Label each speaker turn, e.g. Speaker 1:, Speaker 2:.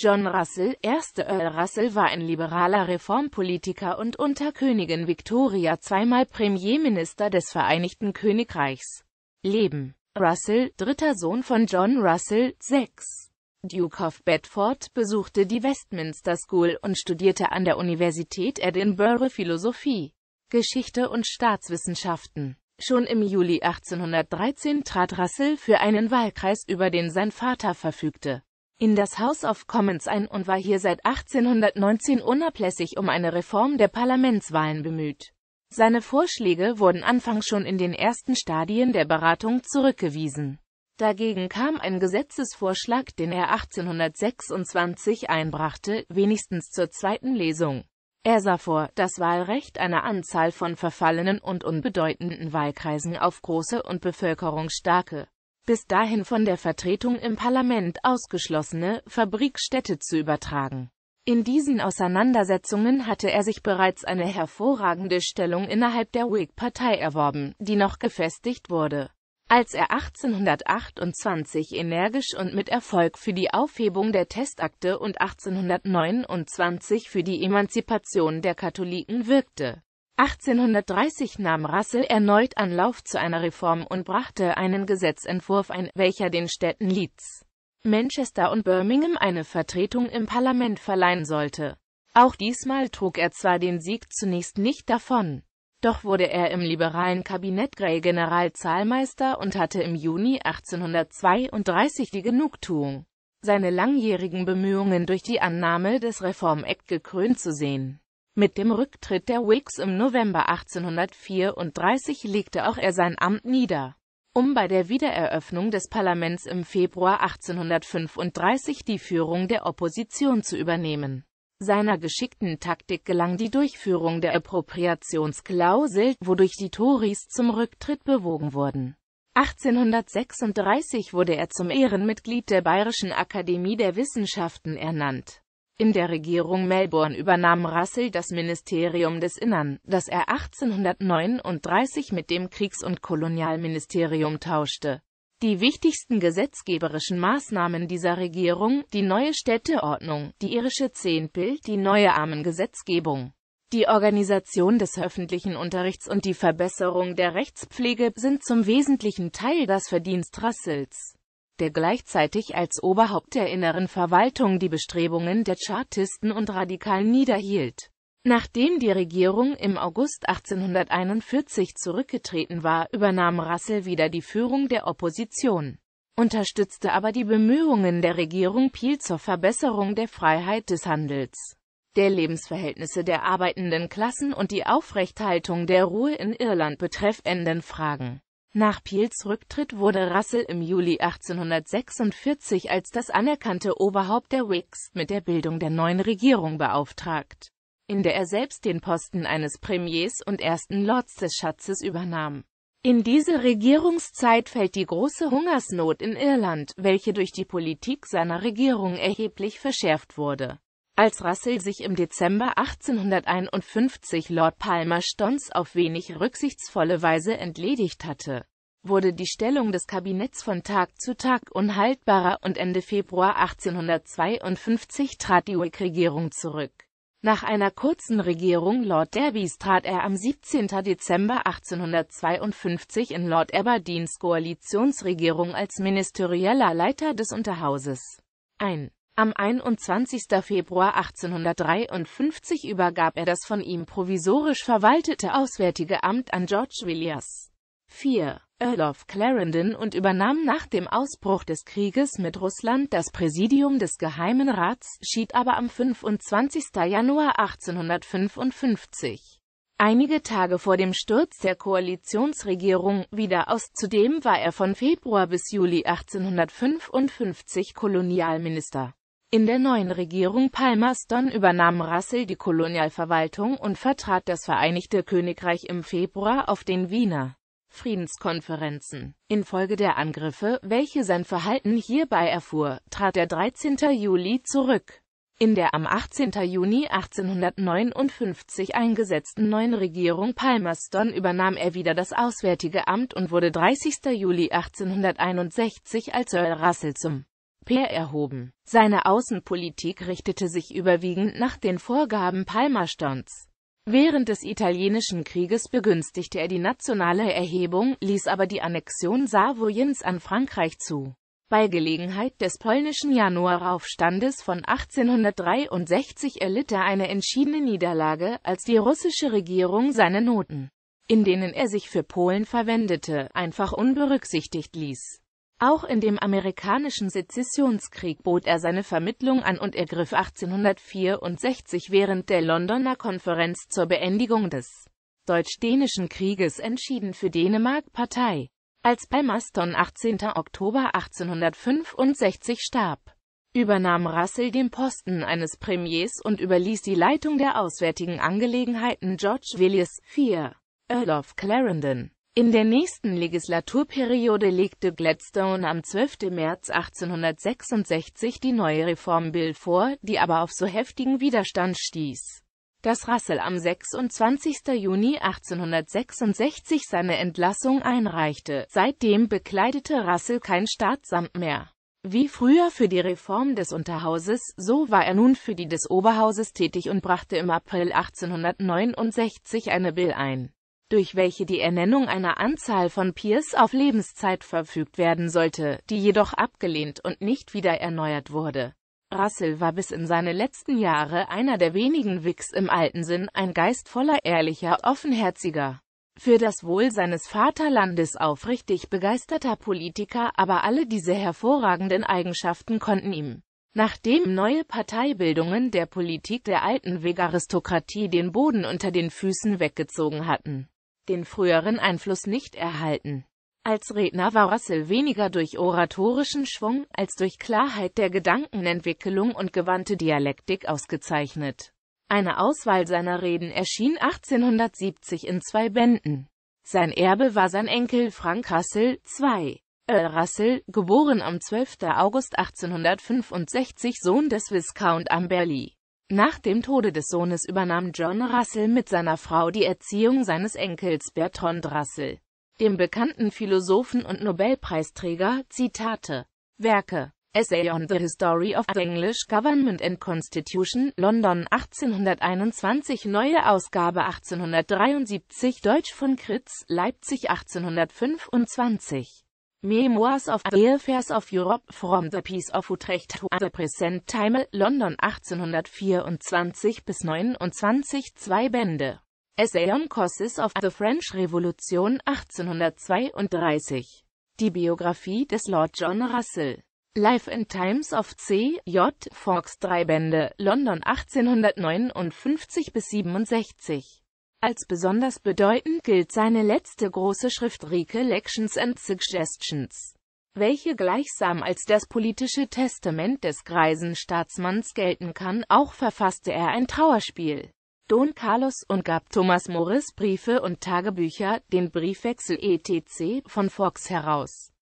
Speaker 1: John Russell, erster Earl Russell war ein liberaler Reformpolitiker und unter Königin Victoria zweimal Premierminister des Vereinigten Königreichs. Leben Russell, dritter Sohn von John Russell, 6. Duke of Bedford, besuchte die Westminster School und studierte an der Universität Edinburgh Philosophie, Geschichte und Staatswissenschaften. Schon im Juli 1813 trat Russell für einen Wahlkreis über den sein Vater verfügte in das House of Commons ein und war hier seit 1819 unablässig um eine Reform der Parlamentswahlen bemüht. Seine Vorschläge wurden anfangs schon in den ersten Stadien der Beratung zurückgewiesen. Dagegen kam ein Gesetzesvorschlag, den er 1826 einbrachte, wenigstens zur zweiten Lesung. Er sah vor, das Wahlrecht einer Anzahl von verfallenen und unbedeutenden Wahlkreisen auf große und bevölkerungsstarke bis dahin von der Vertretung im Parlament ausgeschlossene, Fabrikstätte zu übertragen. In diesen Auseinandersetzungen hatte er sich bereits eine hervorragende Stellung innerhalb der Whig-Partei erworben, die noch gefestigt wurde. Als er 1828 energisch und mit Erfolg für die Aufhebung der Testakte und 1829 für die Emanzipation der Katholiken wirkte, 1830 nahm Russell erneut Anlauf zu einer Reform und brachte einen Gesetzentwurf ein, welcher den Städten Leeds, Manchester und Birmingham eine Vertretung im Parlament verleihen sollte. Auch diesmal trug er zwar den Sieg zunächst nicht davon, doch wurde er im liberalen Kabinett Grey Generalzahlmeister und hatte im Juni 1832 die Genugtuung, seine langjährigen Bemühungen durch die Annahme des Reform Act gekrönt zu sehen mit dem Rücktritt der Whigs im November 1834 legte auch er sein Amt nieder, um bei der Wiedereröffnung des Parlaments im Februar 1835 die Führung der Opposition zu übernehmen. Seiner geschickten Taktik gelang die Durchführung der Appropriationsklausel, wodurch die Tories zum Rücktritt bewogen wurden. 1836 wurde er zum Ehrenmitglied der Bayerischen Akademie der Wissenschaften ernannt. In der Regierung Melbourne übernahm Russell das Ministerium des Innern, das er 1839 mit dem Kriegs- und Kolonialministerium tauschte. Die wichtigsten gesetzgeberischen Maßnahmen dieser Regierung, die neue Städteordnung, die irische Zehnpil, die neue Armengesetzgebung, die Organisation des öffentlichen Unterrichts und die Verbesserung der Rechtspflege sind zum wesentlichen Teil das Verdienst Russells der gleichzeitig als Oberhaupt der inneren Verwaltung die Bestrebungen der Chartisten und Radikalen niederhielt. Nachdem die Regierung im August 1841 zurückgetreten war, übernahm Russell wieder die Führung der Opposition, unterstützte aber die Bemühungen der Regierung Peel zur Verbesserung der Freiheit des Handels, der Lebensverhältnisse der arbeitenden Klassen und die Aufrechthaltung der Ruhe in Irland betreffenden Fragen. Nach Peels Rücktritt wurde Russell im Juli 1846 als das anerkannte Oberhaupt der Whigs mit der Bildung der neuen Regierung beauftragt, in der er selbst den Posten eines Premiers und ersten Lords des Schatzes übernahm. In diese Regierungszeit fällt die große Hungersnot in Irland, welche durch die Politik seiner Regierung erheblich verschärft wurde als Russell sich im Dezember 1851 Lord Palmerston's auf wenig rücksichtsvolle Weise entledigt hatte, wurde die Stellung des Kabinetts von Tag zu Tag unhaltbarer und Ende Februar 1852 trat die Whig-Regierung zurück. Nach einer kurzen Regierung Lord Derbys trat er am 17. Dezember 1852 in Lord Aberdeens Koalitionsregierung als ministerieller Leiter des Unterhauses ein. Am 21. Februar 1853 übergab er das von ihm provisorisch verwaltete Auswärtige Amt an George Villiers. 4. Earl of Clarendon und übernahm nach dem Ausbruch des Krieges mit Russland das Präsidium des Geheimen Rats, schied aber am 25. Januar 1855, einige Tage vor dem Sturz der Koalitionsregierung, wieder aus. Zudem war er von Februar bis Juli 1855 Kolonialminister. In der neuen Regierung Palmerston übernahm Russell die Kolonialverwaltung und vertrat das Vereinigte Königreich im Februar auf den Wiener Friedenskonferenzen. Infolge der Angriffe, welche sein Verhalten hierbei erfuhr, trat er 13. Juli zurück. In der am 18. Juni 1859 eingesetzten neuen Regierung Palmerston übernahm er wieder das Auswärtige Amt und wurde 30. Juli 1861 als Earl Russell zum PPP erhoben. Seine Außenpolitik richtete sich überwiegend nach den Vorgaben Palmerstons. Während des italienischen Krieges begünstigte er die nationale Erhebung, ließ aber die Annexion Savoyens an Frankreich zu. Bei Gelegenheit des polnischen Januaraufstandes von 1863 erlitt er eine entschiedene Niederlage, als die russische Regierung seine Noten, in denen er sich für Polen verwendete, einfach unberücksichtigt ließ. Auch in dem amerikanischen Sezessionskrieg bot er seine Vermittlung an und ergriff 1864 während der Londoner Konferenz zur Beendigung des Deutsch-Dänischen Krieges entschieden für Dänemark Partei. Als Palmerston 18. Oktober 1865 starb, übernahm Russell den Posten eines Premiers und überließ die Leitung der auswärtigen Angelegenheiten George Willis IV, Earl of Clarendon. In der nächsten Legislaturperiode legte Gladstone am 12. März 1866 die neue Reformbill vor, die aber auf so heftigen Widerstand stieß, dass Russell am 26. Juni 1866 seine Entlassung einreichte. Seitdem bekleidete Russell kein Staatsamt mehr. Wie früher für die Reform des Unterhauses, so war er nun für die des Oberhauses tätig und brachte im April 1869 eine Bill ein durch welche die Ernennung einer Anzahl von Peers auf Lebenszeit verfügt werden sollte, die jedoch abgelehnt und nicht wieder erneuert wurde. Russell war bis in seine letzten Jahre einer der wenigen Wicks im alten Sinn, ein geistvoller, ehrlicher, offenherziger, für das Wohl seines Vaterlandes aufrichtig begeisterter Politiker, aber alle diese hervorragenden Eigenschaften konnten ihm, nachdem neue Parteibildungen der Politik der alten Wegaristokratie den Boden unter den Füßen weggezogen hatten, den früheren Einfluss nicht erhalten. Als Redner war Russell weniger durch oratorischen Schwung als durch Klarheit der Gedankenentwicklung und gewandte Dialektik ausgezeichnet. Eine Auswahl seiner Reden erschien 1870 in zwei Bänden. Sein Erbe war sein Enkel Frank Russell II. Earl Russell, geboren am 12. August 1865, Sohn des Viscount Amberley. Nach dem Tode des Sohnes übernahm John Russell mit seiner Frau die Erziehung seines Enkels Bertrand Russell, dem bekannten Philosophen und Nobelpreisträger, Zitate, Werke Essay on the History of the English Government and Constitution, London 1821, neue Ausgabe 1873, Deutsch von Kritz, Leipzig 1825. Memoirs of the Affairs of Europe from the Peace of Utrecht to the Present Time, London 1824 bis 29, zwei Bände. Essay on Causes of the French Revolution 1832. Die Biografie des Lord John Russell. Life and Times of C. J. Fox, drei Bände, London 1859 bis 67. Als besonders bedeutend gilt seine letzte große Schrift Rieke Lections and Suggestions, welche gleichsam als das politische Testament des greisen Staatsmanns gelten kann, auch verfasste er ein Trauerspiel. Don Carlos und gab Thomas Morris Briefe und Tagebücher, den Briefwechsel etc. von Fox heraus.